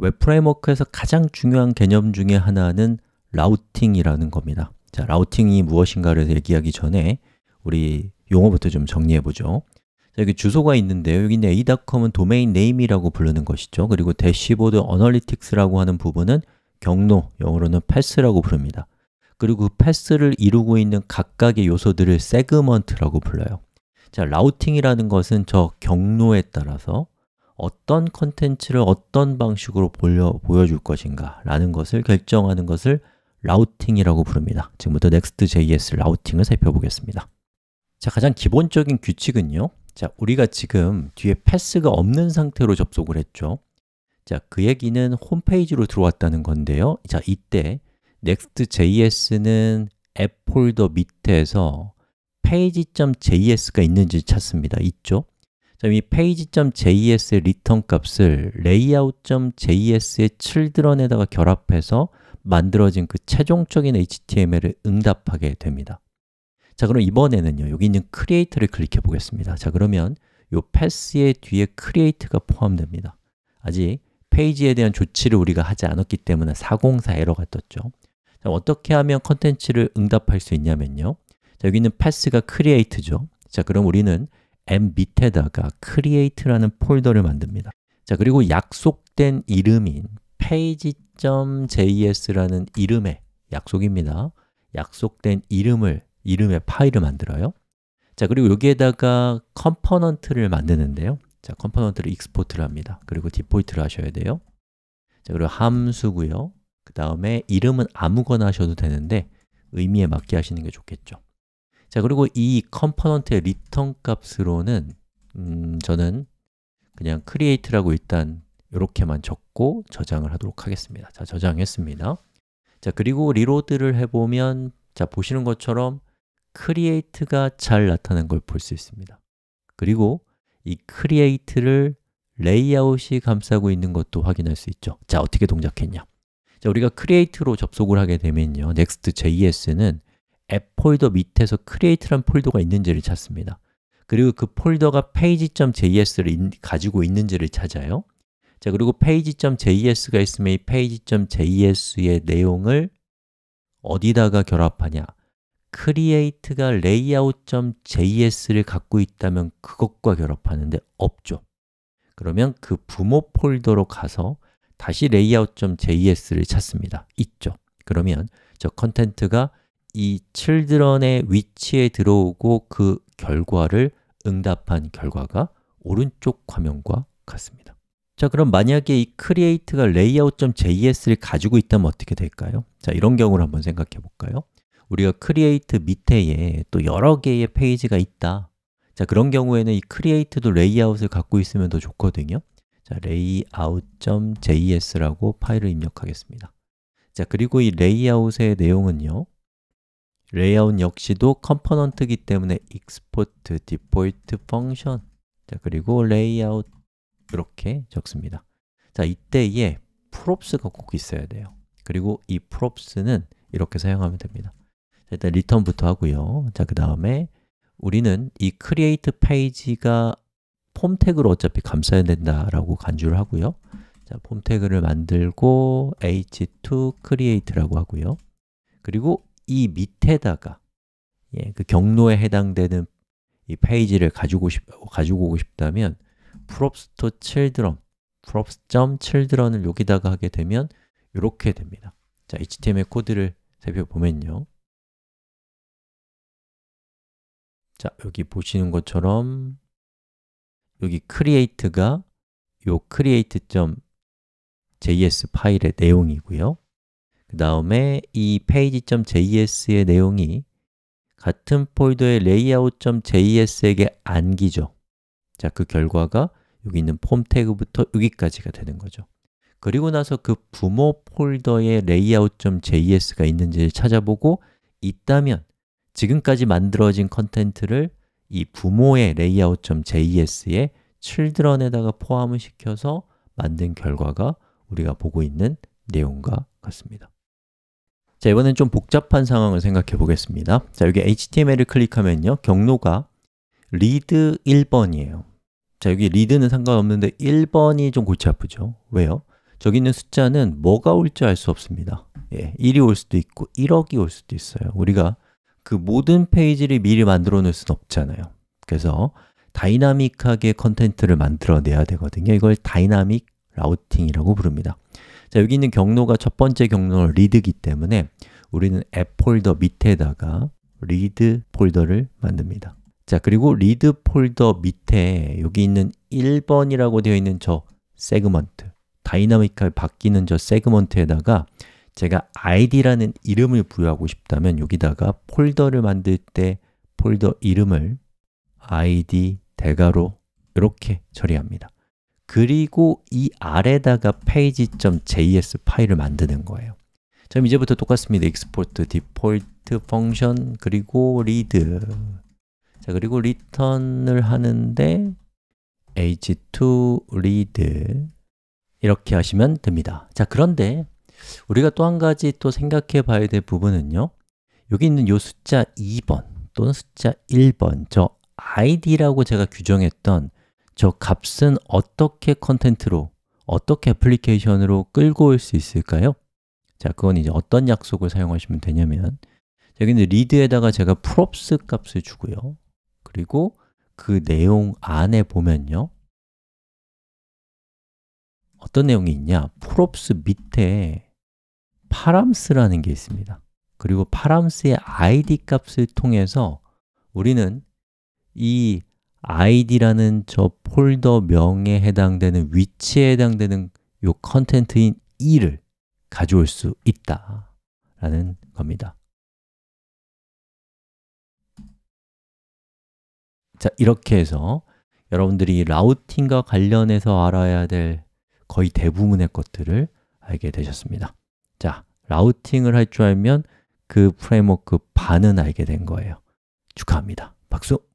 웹 프레임워크에서 가장 중요한 개념 중에 하나는 라우팅이라는 겁니다. 자, 라우팅이 무엇인가를 얘기하기 전에 우리 용어부터 좀 정리해 보죠. 자, 여기 주소가 있는데요. 여기 있는 a.com은 도메인 네임이라고 부르는 것이죠. 그리고 대시보드 어널리틱스라고 하는 부분은 경로, 영어로는 패스라고 부릅니다. 그리고 그 패스를 이루고 있는 각각의 요소들을 세그먼트라고 불러요. 자, 라우팅이라는 것은 저 경로에 따라서 어떤 컨텐츠를 어떤 방식으로 보여, 보여줄 것인가 라는 것을 결정하는 것을 라우팅이라고 부릅니다 지금부터 Next.js 라우팅을 살펴보겠습니다 자, 가장 기본적인 규칙은요 자, 우리가 지금 뒤에 패스가 없는 상태로 접속을 했죠 자, 그 얘기는 홈페이지로 들어왔다는 건데요 자, 이때 Next.js는 앱 폴더 밑에서 페이지.js가 있는지 찾습니다 있죠? 이 page.js의 return 값을 layout.js의 children에다가 결합해서 만들어진 그 최종적인 HTML을 응답하게 됩니다. 자, 그럼 이번에는요. 여기 있는 create를 클릭해 보겠습니다. 자, 그러면 이 pass의 뒤에 create가 포함됩니다. 아직 페이지에 대한 조치를 우리가 하지 않았기 때문에 404 에러가 떴죠. 자, 어떻게 하면 컨텐츠를 응답할 수 있냐면요. 자, 여기 있는 pass가 create죠. 자, 그럼 우리는 m 밑에다가 create라는 폴더를 만듭니다. 자, 그리고 약속된 이름인 page.js라는 이름의 약속입니다. 약속된 이름을 이름의 파일을 만들어요. 자, 그리고 여기에다가 컴포넌트를 만드는데요. 자, 컴포넌트를 e x p o r t 를 합니다. 그리고 디폴트를 하셔야 돼요. 자, 그리고 함수고요. 그 다음에 이름은 아무거나 하셔도 되는데 의미에 맞게 하시는 게 좋겠죠. 자, 그리고 이 컴포넌트의 리턴 값으로는 음, 저는 그냥 create라고 일단 이렇게만 적고 저장을 하도록 하겠습니다. 자, 저장했습니다. 자, 그리고 리로드를 해보면 자, 보시는 것처럼 create가 잘 나타난 걸 볼 수 있습니다. 그리고 이 create를 레이아웃이 감싸고 있는 것도 확인할 수 있죠. 자, 어떻게 동작했냐? 자, 우리가 create로 접속을 하게 되면요. next.js는 앱 폴더 밑에서 create란 폴더가 있는지를 찾습니다. 그리고 그 폴더가 page.js를 가지고 있는지를 찾아요. 자, 그리고 page.js가 있으면 이 page.js의 내용을 어디다가 결합하냐? create가 layout.js를 갖고 있다면 그것과 결합하는데 없죠. 그러면 그 부모 폴더로 가서 다시 layout.js를 찾습니다. 있죠. 그러면 저 컨텐트가 이 children의 위치에 들어오고 그 결과를 응답한 결과가 오른쪽 화면과 같습니다. 자, 그럼 만약에 이 create가 layout.js를 가지고 있다면 어떻게 될까요? 자, 이런 경우를 한번 생각해 볼까요? 우리가 create 밑에에 또 여러 개의 페이지가 있다. 자, 그런 경우에는 이 create도 layout을 갖고 있으면 더 좋거든요. 자, layout.js라고 파일을 입력하겠습니다. 자, 그리고 이 layout의 내용은요. 레이아웃 역시도 컴포넌트이기 때문에 export default function 자, 그리고 레이아웃 이렇게 적습니다 자, 이때에 props가 꼭 있어야 돼요 그리고 이 props는 이렇게 사용하면 됩니다 자, 일단 return부터 하고요 자, 그 다음에 우리는 이 create 페이지가 폼 태그로 어차피 감싸야 된다라고 간주를 하고요 자, 폼 태그를 만들고 h2create라고 하고요 그리고 이 밑에다가 예, 그 경로에 해당되는 이 페이지를 가지고, 싶, 가지고 오고 싶다면 props to children, props.children을 여기다가 하게 되면 이렇게 됩니다. 자, HTML 코드를 살펴보면요. 자, 여기 보시는 것처럼 여기 create가 요 create.js 파일의 내용이고요. 그 다음에 이 페이지.js의 내용이 같은 폴더의 layout.js에게 안기죠 자, 그 결과가 여기 있는 폼 태그부터 여기까지가 되는 거죠 그리고 나서 그 부모 폴더의 layout.js가 있는지를 찾아보고 있다면 지금까지 만들어진 컨텐트를 이 부모의 layout.js에 children에다가 포함을 시켜서 만든 결과가 우리가 보고 있는 내용과 같습니다. 자, 이번엔 좀 복잡한 상황을 생각해 보겠습니다. 자, 여기 HTML을 클릭하면요. 경로가 리드 1번이에요. 자, 여기 리드는 상관없는데 1번이 좀 골치 아프죠? 왜요? 저기 있는 숫자는 뭐가 올지 알 수 없습니다. 예, 1이 올 수도 있고 1억이 올 수도 있어요. 우리가 그 모든 페이지를 미리 만들어 놓을 수는 없잖아요. 그래서 다이나믹하게 컨텐츠를 만들어내야 되거든요. 이걸 다이나믹 라우팅이라고 부릅니다. 자, 여기 있는 경로가 첫 번째 경로는 리드기 때문에 우리는 앱 폴더 밑에다가 리드 폴더를 만듭니다. 자, 그리고 리드 폴더 밑에 여기 있는 1번이라고 되어 있는 저 세그먼트 다이나믹하게 바뀌는 저 세그먼트에다가 제가 id라는 이름을 부여하고 싶다면 여기다가 폴더를 만들 때 폴더 이름을 id 대가로 이렇게 처리합니다. 그리고 이 아래다가 page.js 파일을 만드는 거예요. 그럼 이제부터 똑같습니다. export default function 그리고 read 자, 그리고 return을 하는데 h2 read 이렇게 하시면 됩니다. 자, 그런데 우리가 또 한 가지 또 생각해 봐야 될 부분은요. 여기 있는 이 숫자 2번 또는 숫자 1번 저 id라고 제가 규정했던 저 값은 어떻게 컨텐트로, 어떻게 애플리케이션으로 끌고 올 수 있을까요? 자, 그건 이제 어떤 약속을 사용하시면 되냐면 자, 근데 리드에다가 제가 props 값을 주고요 그리고 그 내용 안에 보면요 어떤 내용이 있냐 props 밑에 p a r a m s 라는게 있습니다 그리고 p a r a m s 의 id 값을 통해서 우리는 이 id라는 저 폴더 명에 해당되는 위치에 해당되는 요 컨텐트인 e를 가져올 수 있다 라는 겁니다 자, 이렇게 해서 여러분들이 라우팅과 관련해서 알아야 될 거의 대부분의 것들을 알게 되셨습니다 자, 라우팅을 할 줄 알면 그 프레임워크 반은 알게 된 거예요 축하합니다 박수!